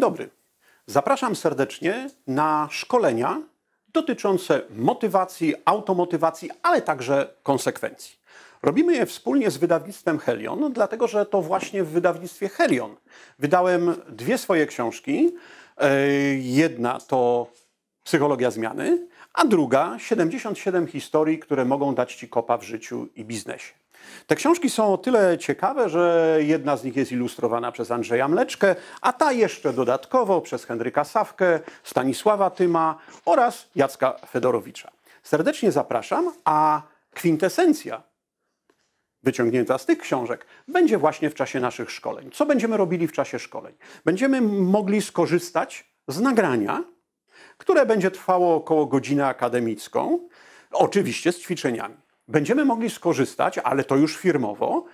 Dzień dobry. Zapraszam serdecznie na szkolenia dotyczące motywacji, automotywacji, ale także konsekwencji. Robimy je wspólnie z wydawnictwem Helion, dlatego że to właśnie w wydawnictwie Helion wydałem dwie swoje książki. Jedna to Psychologia zmiany, a druga 77 historii, które mogą dać ci kopa w życiu i biznesie. Te książki są o tyle ciekawe, że jedna z nich jest ilustrowana przez Andrzeja Mleczkę, a ta jeszcze dodatkowo przez Henryka Sawkę, Stanisława Tyma oraz Jacka Fedorowicza. Serdecznie zapraszam, a kwintesencja wyciągnięta z tych książek, będzie właśnie w czasie naszych szkoleń. Co będziemy robili w czasie szkoleń? Będziemy mogli skorzystać z nagrania, które będzie trwało około godziny akademicką, oczywiście z ćwiczeniami będziemy mogli skorzystać, ale to już firmowo,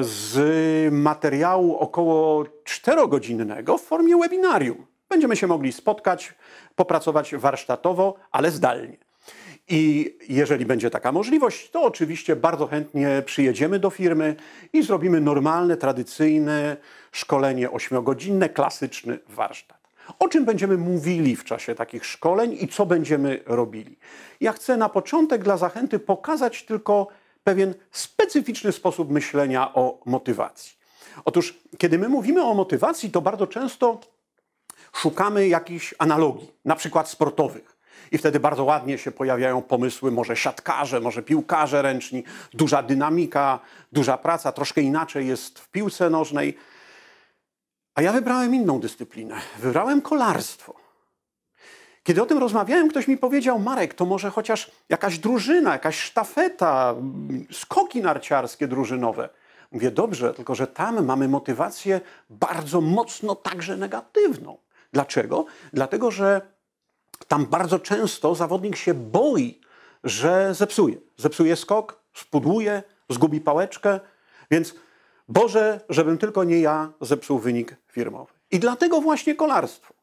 z materiału około 4-godzinnego w formie webinarium. Będziemy się mogli spotkać, popracować warsztatowo, ale zdalnie. I jeżeli będzie taka możliwość, to oczywiście bardzo chętnie przyjedziemy do firmy i zrobimy normalne, tradycyjne szkolenie ośmiogodzinne, klasyczny warsztat. O czym będziemy mówili w czasie takich szkoleń i co będziemy robili? Ja chcę na początek dla zachęty pokazać tylko pewien specyficzny sposób myślenia o motywacji. Otóż, kiedy my mówimy o motywacji, to bardzo często szukamy jakichś analogii, na przykład sportowych. I wtedy bardzo ładnie się pojawiają pomysły, może siatkarze, może piłkarze ręczni, duża dynamika, duża praca, troszkę inaczej jest w piłce nożnej. A ja wybrałem inną dyscyplinę. Wybrałem kolarstwo. Kiedy o tym rozmawiałem, ktoś mi powiedział: Marek, to może chociaż jakaś drużyna, jakaś sztafeta, skoki narciarskie drużynowe. Mówię: Dobrze, tylko że tam mamy motywację bardzo mocno, także negatywną. Dlaczego? Dlatego, że tam bardzo często zawodnik się boi, że zepsuje. Zepsuje skok, spudłuje, zgubi pałeczkę. Więc Boże, żebym tylko nie ja zepsuł wynik firmowy. I dlatego właśnie kolarstwo.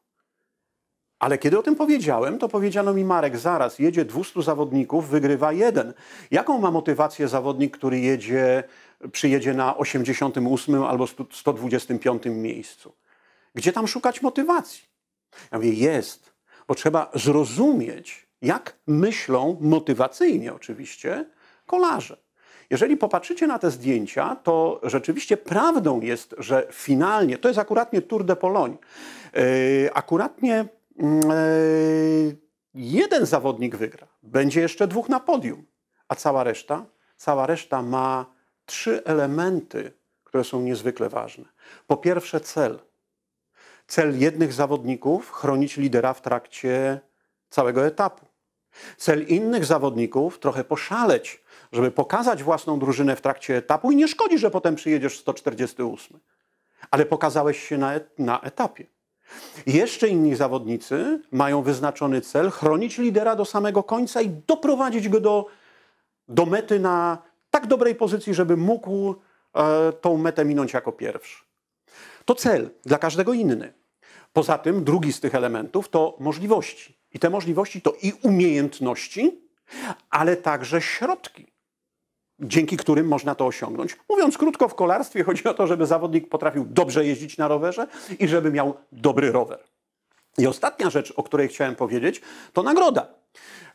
Ale kiedy o tym powiedziałem, to powiedziano mi Marek, zaraz, jedzie 200 zawodników, wygrywa jeden. Jaką ma motywację zawodnik, który jedzie, przyjedzie na 88 albo 125 miejscu? Gdzie tam szukać motywacji? Ja mówię, jest, bo trzeba zrozumieć, jak myślą motywacyjnie oczywiście kolarze. Jeżeli popatrzycie na te zdjęcia, to rzeczywiście prawdą jest, że finalnie, to jest akuratnie Tour de Pologne, e, akuratnie mm, e, jeden zawodnik wygra, będzie jeszcze dwóch na podium, a cała reszta, cała reszta ma trzy elementy, które są niezwykle ważne. Po pierwsze cel. Cel jednych zawodników chronić lidera w trakcie całego etapu. Cel innych zawodników trochę poszaleć, żeby pokazać własną drużynę w trakcie etapu i nie szkodzi, że potem przyjedziesz 148. Ale pokazałeś się na, et na etapie. Jeszcze inni zawodnicy mają wyznaczony cel chronić lidera do samego końca i doprowadzić go do, do mety na tak dobrej pozycji, żeby mógł e, tą metę minąć jako pierwszy. To cel dla każdego inny. Poza tym drugi z tych elementów to możliwości. I te możliwości to i umiejętności, ale także środki dzięki którym można to osiągnąć. Mówiąc krótko, w kolarstwie chodzi o to, żeby zawodnik potrafił dobrze jeździć na rowerze i żeby miał dobry rower. I ostatnia rzecz, o której chciałem powiedzieć, to nagroda.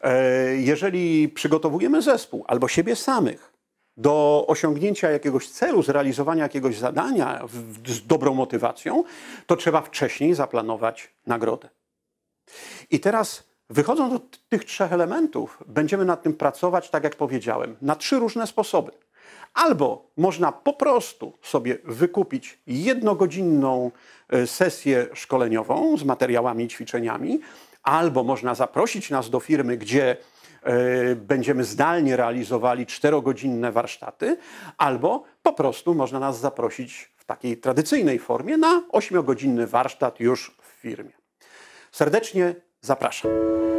E, jeżeli przygotowujemy zespół albo siebie samych do osiągnięcia jakiegoś celu, zrealizowania jakiegoś zadania z dobrą motywacją, to trzeba wcześniej zaplanować nagrodę. I teraz Wychodząc od tych trzech elementów, będziemy nad tym pracować, tak jak powiedziałem, na trzy różne sposoby. Albo można po prostu sobie wykupić jednogodzinną e, sesję szkoleniową z materiałami i ćwiczeniami, albo można zaprosić nas do firmy, gdzie e, będziemy zdalnie realizowali czterogodzinne warsztaty, albo po prostu można nas zaprosić w takiej tradycyjnej formie na ośmiogodzinny warsztat już w firmie. Serdecznie Zapraszam.